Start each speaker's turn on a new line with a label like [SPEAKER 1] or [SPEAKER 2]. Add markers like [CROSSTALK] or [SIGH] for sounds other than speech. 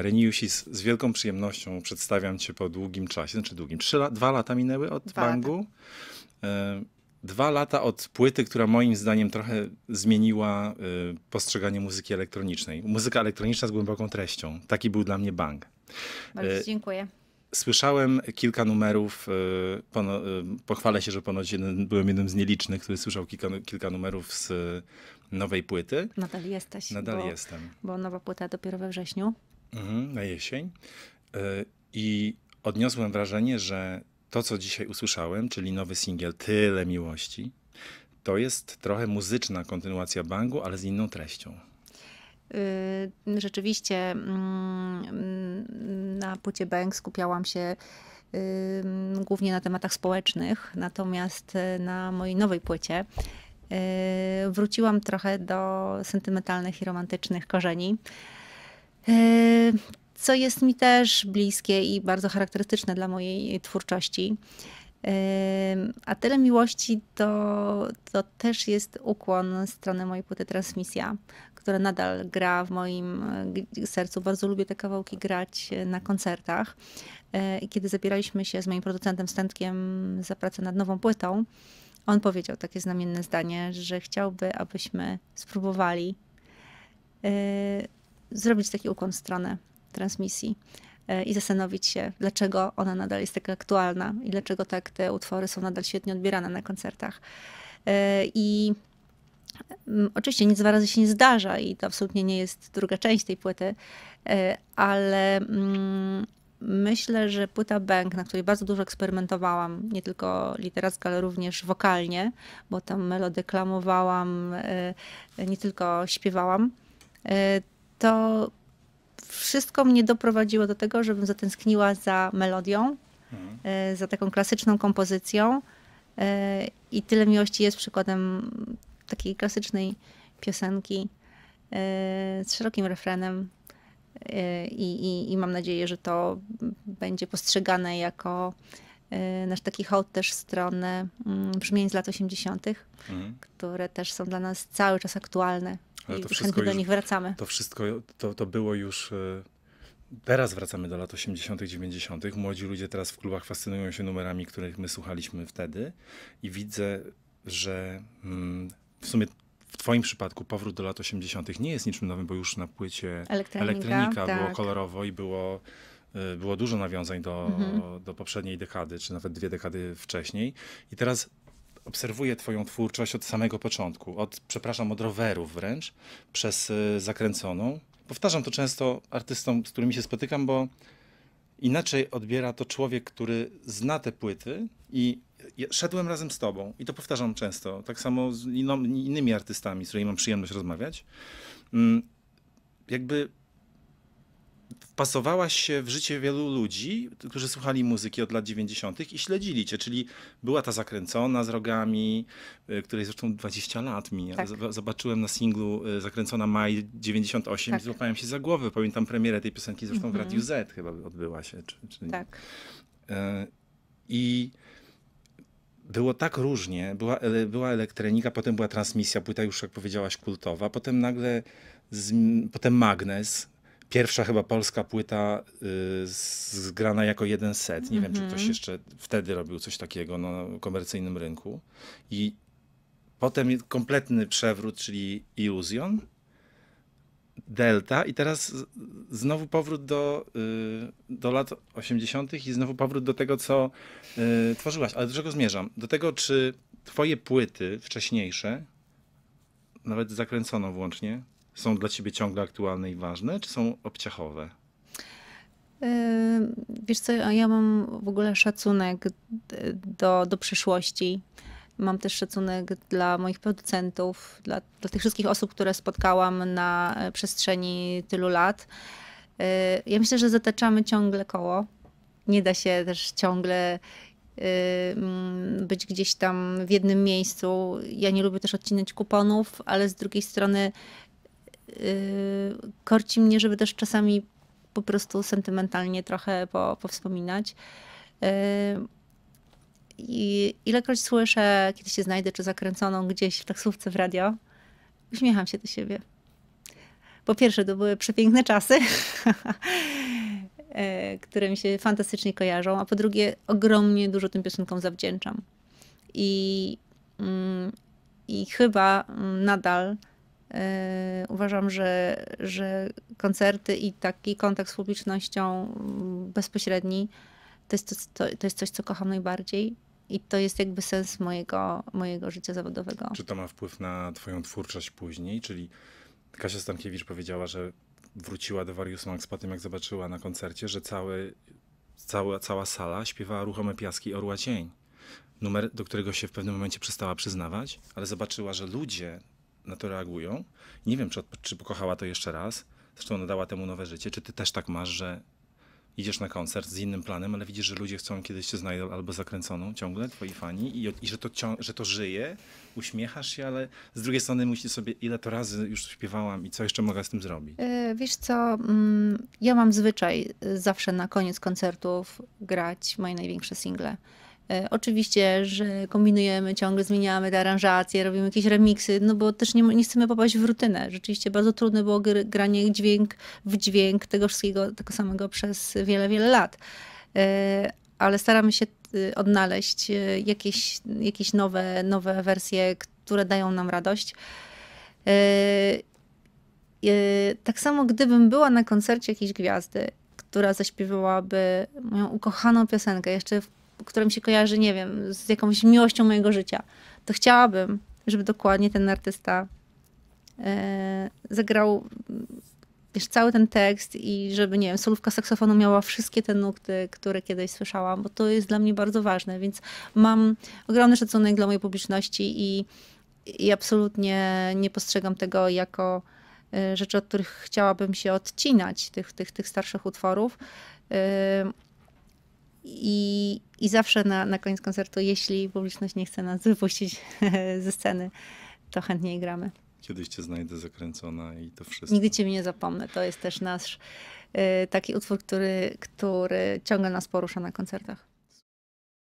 [SPEAKER 1] Reniusis, z wielką przyjemnością przedstawiam Cię po długim czasie, znaczy długim, trzy, dwa lata minęły od dwa Bangu. Lata. E, dwa lata od płyty, która moim zdaniem trochę zmieniła e, postrzeganie muzyki elektronicznej. Muzyka elektroniczna z głęboką treścią. Taki był dla mnie Bang. Bardzo e, dziękuję. Słyszałem kilka numerów, pochwalę się, że ponoć jeden, byłem jednym z nielicznych, który słyszał kilka, kilka numerów z nowej płyty.
[SPEAKER 2] Nadal jesteś. Nadal bo, jestem. Bo nowa płyta dopiero we wrześniu
[SPEAKER 1] mhm, na jesień. E, I odniosłem wrażenie, że to, co dzisiaj usłyszałem, czyli nowy singiel Tyle Miłości, to jest trochę muzyczna kontynuacja bangu, ale z inną treścią.
[SPEAKER 2] Y, rzeczywiście mm, na płycie Bang skupiałam się y, głównie na tematach społecznych, natomiast y, na mojej nowej płycie wróciłam trochę do sentymentalnych i romantycznych korzeni. Yy, co jest mi też bliskie i bardzo charakterystyczne dla mojej twórczości. Yy, a tyle miłości to, to też jest ukłon strony mojej płyty Transmisja, która nadal gra w moim yy, sercu. Bardzo lubię te kawałki grać na koncertach. I kiedy zapieraliśmy się z moim producentem Stętkiem za pracę nad nową płytą, on powiedział takie znamienne zdanie, że chciałby, abyśmy spróbowali zrobić taki ukłon w stronę transmisji e, i zastanowić się, dlaczego ona nadal jest tak aktualna i dlaczego tak te utwory są nadal świetnie odbierane na koncertach. E, I mm, oczywiście nic dwa razy się nie zdarza i to absolutnie nie jest druga część tej płyty, e, ale mm, myślę, że płyta Bank, na której bardzo dużo eksperymentowałam, nie tylko literacko, ale również wokalnie, bo tam melody klamowałam, nie tylko śpiewałam, to wszystko mnie doprowadziło do tego, żebym zatęskniła za melodią, mhm. e, za taką klasyczną kompozycją. E, I tyle miłości jest przykładem takiej klasycznej piosenki e, z szerokim refrenem. I, i, I, mam nadzieję, że to będzie postrzegane jako nasz taki hołd też w stronę mm, brzmień z lat 80., mhm. które też są dla nas cały czas aktualne.
[SPEAKER 1] Ale to wszystko już, do nich wracamy. To wszystko, to, to było już... E, teraz wracamy do lat 80., 90. Młodzi ludzie teraz w klubach fascynują się numerami, których my słuchaliśmy wtedy, i widzę, że mm, w sumie w Twoim przypadku powrót do lat 80. nie jest niczym nowym, bo już na płycie elektronika, elektronika tak. było kolorowo i było, e, było dużo nawiązań do, mhm. do poprzedniej dekady, czy nawet dwie dekady wcześniej. I teraz obserwuję Twoją twórczość od samego początku, od, przepraszam, od rowerów wręcz, przez y, zakręconą. Powtarzam to często artystom, z którymi się spotykam, bo inaczej odbiera to człowiek, który zna te płyty i szedłem razem z Tobą i to powtarzam często, tak samo z innymi artystami, z którymi mam przyjemność rozmawiać. Mm, jakby wpasowałaś się w życie wielu ludzi, którzy słuchali muzyki od lat 90. i śledzili cię, czyli była ta zakręcona z rogami, y, której zresztą 20 lat mija. Tak. Zobaczyłem na singlu y, Zakręcona Maj 98 tak. i złapałem się za głowę. Pamiętam premierę tej piosenki, zresztą mhm. w Radiu Z chyba odbyła się. Czy, czy tak. E, I było tak różnie. Była, była elektronika, potem była transmisja, płyta już, jak powiedziałaś, kultowa. Potem nagle, z, potem magnes, Pierwsza chyba polska płyta y, zgrana jako jeden set. Nie mm -hmm. wiem, czy ktoś mhm. jeszcze wtedy robił coś takiego na komercyjnym rynku. I potem kompletny przewrót, czyli Illusion, Delta i teraz znowu powrót do, y, do lat 80. i znowu powrót do tego, co y, tworzyłaś. Ale do czego zmierzam? Do tego, czy twoje płyty wcześniejsze, nawet zakręcono włącznie, są dla ciebie ciągle aktualne i ważne, czy są obciachowe?
[SPEAKER 2] Yy, wiesz co, ja mam w ogóle szacunek do, do przyszłości. Mam też szacunek dla moich producentów, dla, dla tych wszystkich osób, które spotkałam na e, przestrzeni tylu lat. Yy, ja myślę, że zataczamy ciągle koło. Nie da się też ciągle yy, być gdzieś tam w jednym miejscu. Ja nie lubię też odcinać kuponów, ale z drugiej strony Y, korci mnie, żeby też czasami po prostu sentymentalnie trochę po, powspominać. Y, I ilekroć słyszę, kiedy się znajdę, czy zakręconą gdzieś w taksówce w radio, uśmiecham się do siebie. Po pierwsze, to były przepiękne czasy, [LAUGHS] y, które mi się fantastycznie kojarzą, a po drugie, ogromnie dużo tym piosenkom zawdzięczam. I, mm, i chyba mm, nadal E, uważam, że, że koncerty i taki kontakt z publicznością bezpośredni to jest, to, to jest coś, co kocham najbardziej. I to jest jakby sens mojego, mojego życia zawodowego.
[SPEAKER 1] Czy to ma wpływ na Twoją twórczość później? Czyli Kasia Stankiewicz powiedziała, że wróciła do Varius Max po tym, jak zobaczyła na koncercie, że cały, cała, cała sala śpiewała ruchome piaski Orła Cień. Numer, do którego się w pewnym momencie przestała przyznawać, ale zobaczyła, że ludzie na to reagują. Nie wiem, czy, czy pokochała to jeszcze raz, zresztą nadała temu nowe życie. Czy ty też tak masz, że idziesz na koncert z innym planem, ale widzisz, że ludzie chcą kiedyś się znajdą albo zakręconą ciągle, twoi fani, i, i że, to że to żyje, uśmiechasz się, ale z drugiej strony myślisz sobie, ile to razy już śpiewałam i co jeszcze mogę z tym zrobić?
[SPEAKER 2] E, wiesz co, mm, ja mam zwyczaj zawsze na koniec koncertów grać moje największe single. E, oczywiście, że kombinujemy ciągle, zmieniamy te aranżacje, robimy jakieś remiksy, no bo też nie, nie chcemy popaść w rutynę. Rzeczywiście bardzo trudne było granie dźwięk w dźwięk tego wszystkiego, tego samego przez wiele, wiele lat. E, ale staramy się y, odnaleźć y, jakieś, jakieś nowe, nowe wersje, które dają nam radość. E, tak samo, gdybym była na koncercie jakiejś gwiazdy, która zaśpiewałaby moją ukochaną piosenkę, jeszcze które mi się kojarzy, nie wiem, z jakąś miłością mojego życia, to chciałabym, żeby dokładnie ten artysta e, zagrał wiesz, cały ten tekst i żeby, nie wiem, solówka saksofonu miała wszystkie te nukty, które kiedyś słyszałam, bo to jest dla mnie bardzo ważne, więc mam ogromny szacunek dla mojej publiczności i, i absolutnie nie postrzegam tego jako e, rzeczy, od których chciałabym się odcinać, tych, tych, tych starszych utworów. E, i, i zawsze na, na koniec koncertu, jeśli publiczność nie chce nas wypuścić [LAUGHS] ze sceny, to chętniej gramy.
[SPEAKER 1] Kiedyś cię znajdę zakręcona i to wszystko. Nigdy
[SPEAKER 2] cię nie zapomnę. To jest też nasz y, taki utwór, który, który ciągle nas porusza na koncertach.